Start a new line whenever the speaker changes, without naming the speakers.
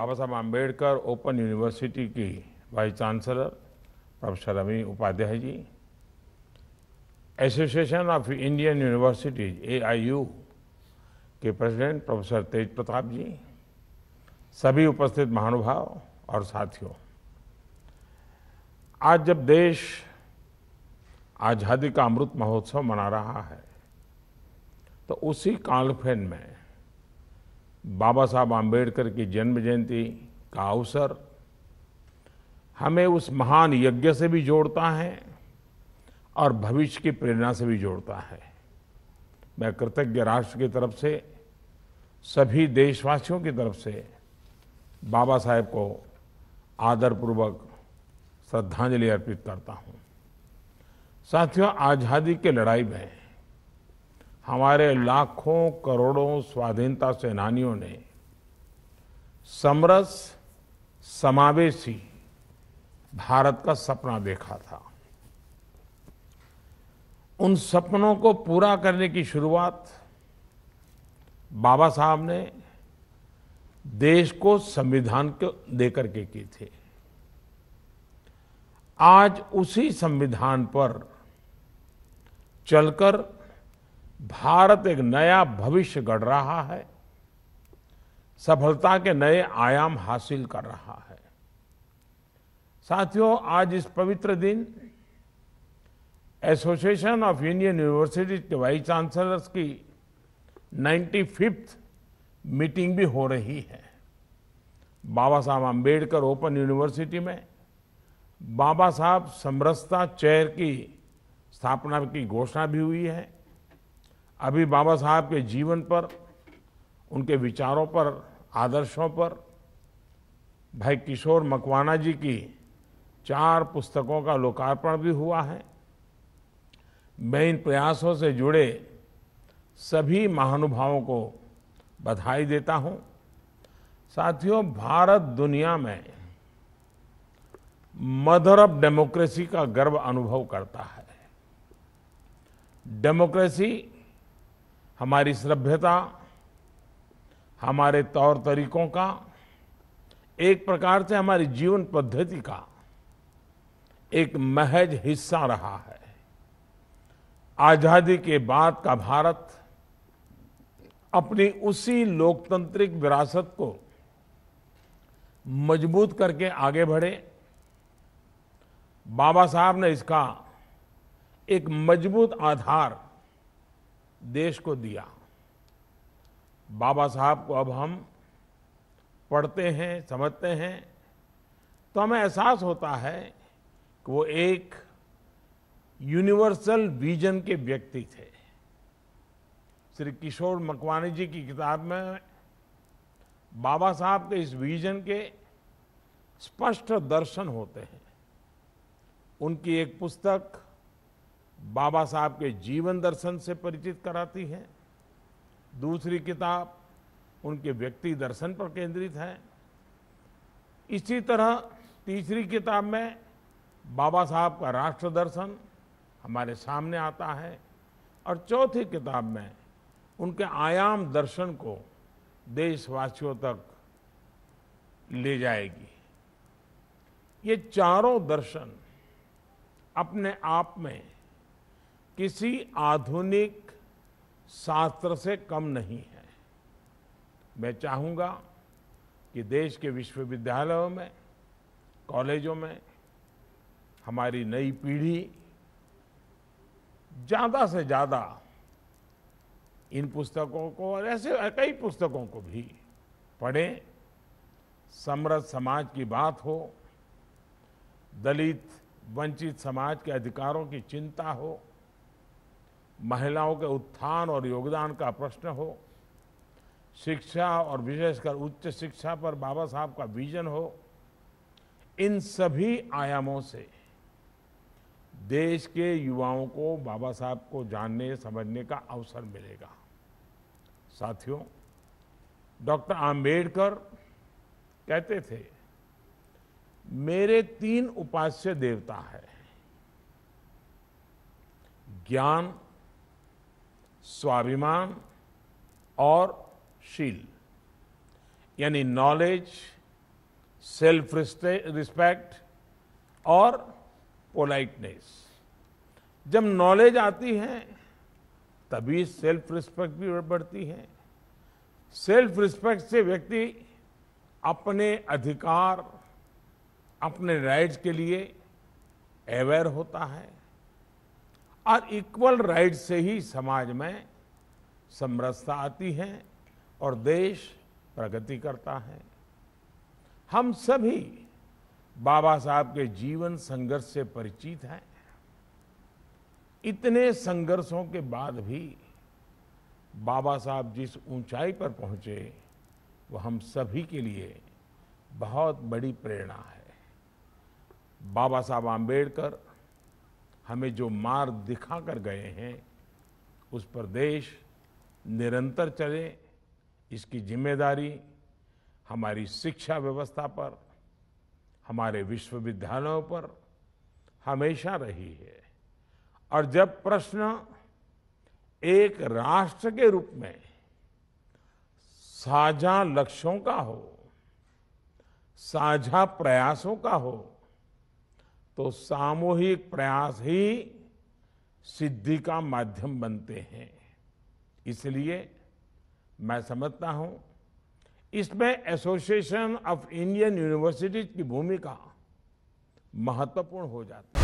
बाबा Saheb Ambedkar open university की vice chancellor professor Ravi Upadhyay ji association of Indian universities AIU के president professor Tej Pratap ji सभी उपस्थित महानुभाव और साथियों आज जब देश आज़ादी का अमृत महोत्सव मना रहा है तो उसी कालखेन में बाबा साहब आम्बेडकर की जन्म जयंती का अवसर हमें उस महान यज्ञ से भी जोड़ता है और भविष्य की प्रेरणा से भी जोड़ता है मैं कृतज्ञ राष्ट्र की तरफ से सभी देशवासियों की तरफ से बाबा साहेब को आदरपूर्वक श्रद्धांजलि अर्पित करता हूँ साथियों आज़ादी के लड़ाई में हमारे लाखों करोड़ों स्वाधीनता सेनानियों ने समरस समावेशी भारत का सपना देखा था उन सपनों को पूरा करने की शुरुआत बाबा साहब ने देश को संविधान को देकर के की थी आज उसी संविधान पर चलकर भारत एक नया भविष्य गढ़ रहा है सफलता के नए आयाम हासिल कर रहा है साथियों आज इस पवित्र दिन एसोसिएशन ऑफ इंडियन यूनिवर्सिटीज के वाइस चांसलर्स की नाइन्टी फिफ्थ मीटिंग भी हो रही है बाबा साहब आम्बेडकर ओपन यूनिवर्सिटी में बाबा साहब समरसता चेयर की स्थापना की घोषणा भी हुई है अभी बाबा साहब के जीवन पर उनके विचारों पर आदर्शों पर भाई किशोर मकवाना जी की चार पुस्तकों का लोकार्पण भी हुआ है मैं इन प्रयासों से जुड़े सभी महानुभावों को बधाई देता हूं साथियों भारत दुनिया में मदर ऑफ डेमोक्रेसी का गर्व अनुभव करता है डेमोक्रेसी हमारी सभ्यता हमारे तौर तरीकों का एक प्रकार से हमारी जीवन पद्धति का एक महज हिस्सा रहा है आजादी के बाद का भारत अपनी उसी लोकतांत्रिक विरासत को मजबूत करके आगे बढ़े बाबा साहब ने इसका एक मजबूत आधार देश को दिया बाबा साहब को अब हम पढ़ते हैं समझते हैं तो हमें एहसास होता है कि वो एक यूनिवर्सल विजन के व्यक्ति थे श्री किशोर मकवानी जी की किताब में बाबा साहब के इस विजन के स्पष्ट दर्शन होते हैं उनकी एक पुस्तक बाबा साहब के जीवन दर्शन से परिचित कराती है दूसरी किताब उनके व्यक्ति दर्शन पर केंद्रित है इसी तरह तीसरी किताब में बाबा साहब का राष्ट्र दर्शन हमारे सामने आता है और चौथी किताब में उनके आयाम दर्शन को देशवासियों तक ले जाएगी ये चारों दर्शन अपने आप में किसी आधुनिक शास्त्र से कम नहीं है मैं चाहूंगा कि देश के विश्वविद्यालयों में कॉलेजों में हमारी नई पीढ़ी ज़्यादा से ज़्यादा इन पुस्तकों को और ऐसे कई पुस्तकों को भी पढ़ें समृद्ध समाज की बात हो दलित वंचित समाज के अधिकारों की चिंता हो महिलाओं के उत्थान और योगदान का प्रश्न हो शिक्षा और विशेषकर उच्च शिक्षा पर बाबा साहब का विजन हो इन सभी आयामों से देश के युवाओं को बाबा साहब को जानने समझने का अवसर मिलेगा साथियों डॉक्टर आम्बेडकर कहते थे मेरे तीन उपास्य देवता है ज्ञान स्वाभिमान और शील यानी नॉलेज सेल्फ रिस्पेक्ट और पोलाइटनेस जब नॉलेज आती है तभी सेल्फ रिस्पेक्ट भी बढ़ती है सेल्फ रिस्पेक्ट से व्यक्ति अपने अधिकार अपने राइट्स के लिए अवेयर होता है और इक्वल राइट से ही समाज में समरसता आती है और देश प्रगति करता है हम सभी बाबा साहब के जीवन संघर्ष से परिचित हैं इतने संघर्षों के बाद भी बाबा साहब जिस ऊंचाई पर पहुंचे वो हम सभी के लिए बहुत बड़ी प्रेरणा है बाबा साहब आम्बेडकर हमें जो मार्ग दिखा कर गए हैं उस पर देश निरंतर चले इसकी जिम्मेदारी हमारी शिक्षा व्यवस्था पर हमारे विश्वविद्यालयों पर हमेशा रही है और जब प्रश्न एक राष्ट्र के रूप में साझा लक्ष्यों का हो साझा प्रयासों का हो तो सामूहिक प्रयास ही सिद्धि का माध्यम बनते हैं इसलिए मैं समझता हूं इसमें एसोसिएशन ऑफ इंडियन यूनिवर्सिटीज की भूमिका महत्वपूर्ण हो जाती है